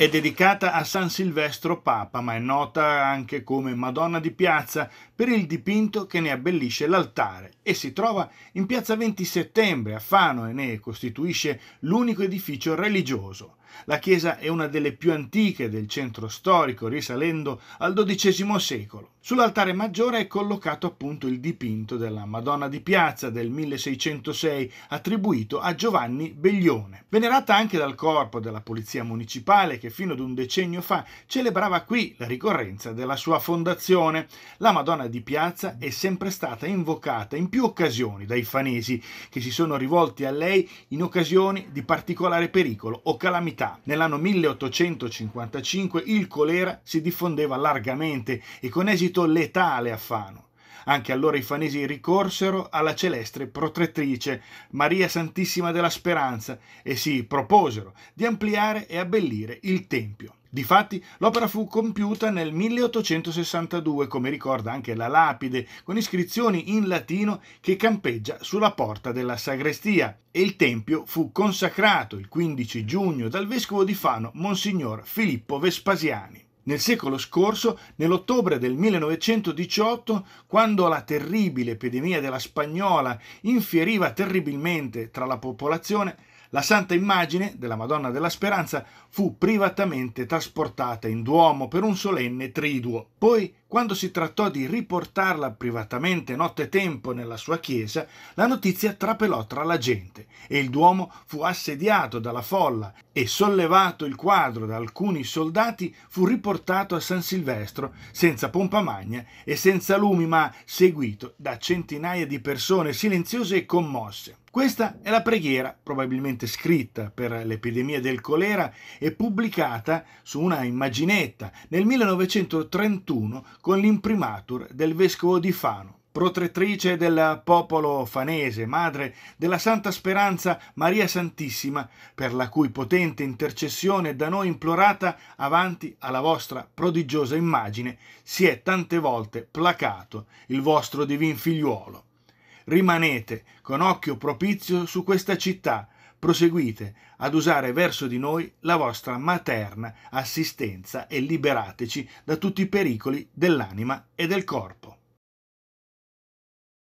È dedicata a San Silvestro Papa, ma è nota anche come Madonna di Piazza per il dipinto che ne abbellisce l'altare e si trova in Piazza 20 Settembre a Fano e ne costituisce l'unico edificio religioso. La chiesa è una delle più antiche del centro storico, risalendo al XII secolo. Sull'altare maggiore è collocato appunto il dipinto della Madonna di Piazza del 1606, attribuito a Giovanni Beglione. Venerata anche dal corpo della Polizia Municipale che che fino ad un decennio fa celebrava qui la ricorrenza della sua fondazione. La Madonna di Piazza è sempre stata invocata in più occasioni dai fanesi che si sono rivolti a lei in occasioni di particolare pericolo o calamità. Nell'anno 1855 il colera si diffondeva largamente e con esito letale a Fano anche allora i fanesi ricorsero alla celeste protettrice Maria Santissima della Speranza e si proposero di ampliare e abbellire il Tempio. Difatti, l'opera fu compiuta nel 1862, come ricorda anche la lapide, con iscrizioni in latino che campeggia sulla porta della sagrestia, e il tempio fu consacrato il 15 giugno dal vescovo di Fano, Monsignor Filippo Vespasiani nel secolo scorso, nell'ottobre del 1918, quando la terribile epidemia della spagnola infieriva terribilmente tra la popolazione, la santa immagine della Madonna della Speranza fu privatamente trasportata in Duomo per un solenne triduo. Poi, quando si trattò di riportarla privatamente nottetempo nella sua chiesa, la notizia trapelò tra la gente e il Duomo fu assediato dalla folla e sollevato il quadro da alcuni soldati fu riportato a San Silvestro senza pompa magna e senza lumi ma seguito da centinaia di persone silenziose e commosse. Questa è la preghiera, probabilmente scritta per l'epidemia del colera e pubblicata su una immaginetta nel 1931 con l'imprimatur del vescovo di Fano protettrice del popolo fanese, madre della Santa Speranza Maria Santissima, per la cui potente intercessione da noi implorata avanti alla vostra prodigiosa immagine, si è tante volte placato il vostro divin figliuolo. Rimanete con occhio propizio su questa città, proseguite ad usare verso di noi la vostra materna assistenza e liberateci da tutti i pericoli dell'anima e del corpo.